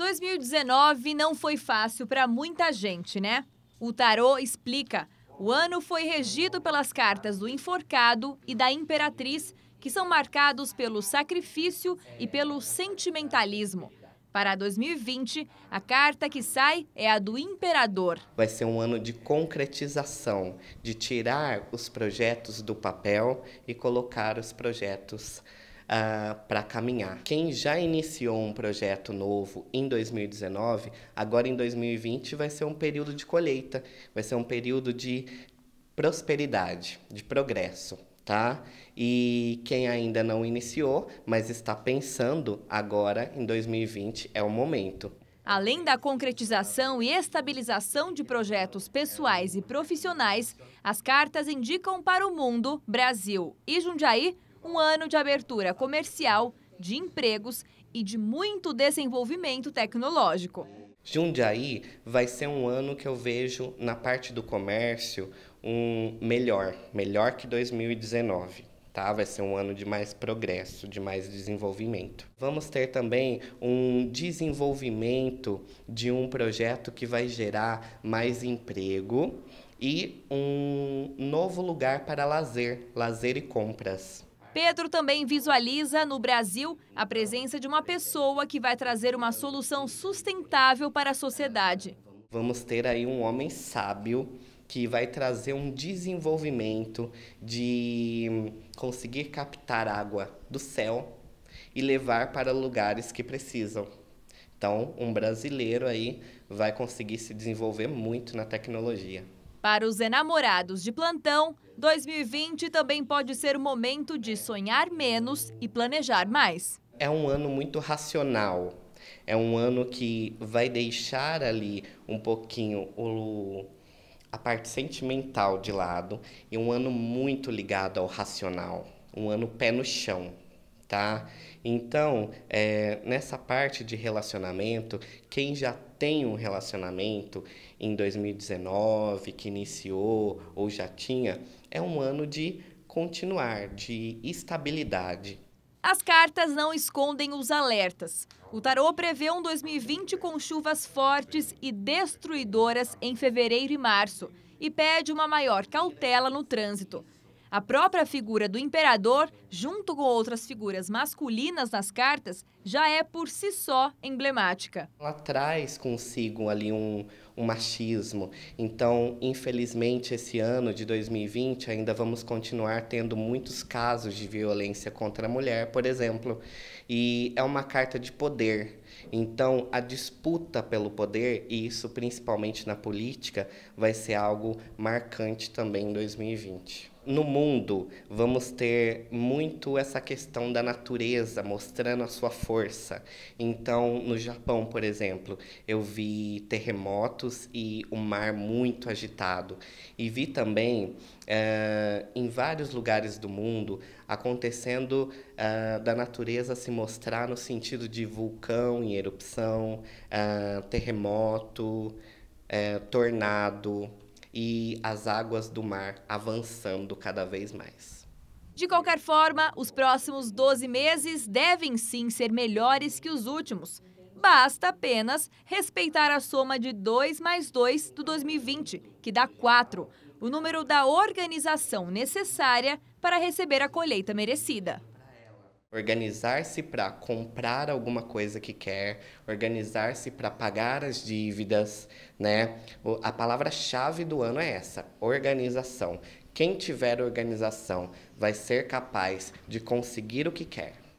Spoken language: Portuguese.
2019 não foi fácil para muita gente, né? O tarô explica. O ano foi regido pelas cartas do enforcado e da imperatriz, que são marcados pelo sacrifício e pelo sentimentalismo. Para 2020, a carta que sai é a do imperador. Vai ser um ano de concretização, de tirar os projetos do papel e colocar os projetos uh, ah, para caminhar. Quem já iniciou um projeto novo em 2019, agora em 2020 vai ser um período de colheita, vai ser um período de prosperidade, de progresso. Tá? E quem ainda não iniciou, mas está pensando agora em 2020 é o momento. Além da concretização e estabilização de projetos pessoais e profissionais, as cartas indicam para o mundo, Brasil e Jundiaí um ano de abertura comercial, de empregos e de muito desenvolvimento tecnológico. Jundiaí vai ser um ano que eu vejo na parte do comércio um melhor, melhor que 2019. Tá? Vai ser um ano de mais progresso, de mais desenvolvimento. Vamos ter também um desenvolvimento de um projeto que vai gerar mais emprego e um novo lugar para lazer, lazer e compras. Pedro também visualiza no Brasil a presença de uma pessoa que vai trazer uma solução sustentável para a sociedade. Vamos ter aí um homem sábio que vai trazer um desenvolvimento de hum, conseguir captar água do céu e levar para lugares que precisam. Então, um brasileiro aí vai conseguir se desenvolver muito na tecnologia. Para os enamorados de plantão, 2020 também pode ser o momento de sonhar menos e planejar mais. É um ano muito racional. É um ano que vai deixar ali um pouquinho o, a parte sentimental de lado e um ano muito ligado ao racional. Um ano pé no chão tá? Então, é, nessa parte de relacionamento, quem já tem um relacionamento em 2019, que iniciou ou já tinha, é um ano de continuar, de estabilidade. As cartas não escondem os alertas. O tarô prevê um 2020 com chuvas fortes e destruidoras em fevereiro e março e pede uma maior cautela no trânsito. A própria figura do imperador, junto com outras figuras masculinas nas cartas, já é por si só emblemática. Ela traz consigo ali um, um machismo. Então, infelizmente, esse ano de 2020 ainda vamos continuar tendo muitos casos de violência contra a mulher, por exemplo. E é uma carta de poder então, a disputa pelo poder, e isso principalmente na política, vai ser algo marcante também em 2020. No mundo, vamos ter muito essa questão da natureza mostrando a sua força. Então, no Japão, por exemplo, eu vi terremotos e o mar muito agitado. E vi também é, em vários lugares do mundo, acontecendo é, da natureza se mostrar no sentido de vulcão em erupção, é, terremoto, tornado e as águas do mar avançando cada vez mais. De qualquer forma, os próximos 12 meses devem sim ser melhores que os últimos. Basta apenas respeitar a soma de 2 mais 2 do 2020, que dá 4 o número da organização necessária para receber a colheita merecida. Organizar-se para comprar alguma coisa que quer, organizar-se para pagar as dívidas, né? A palavra-chave do ano é essa: organização. Quem tiver organização vai ser capaz de conseguir o que quer.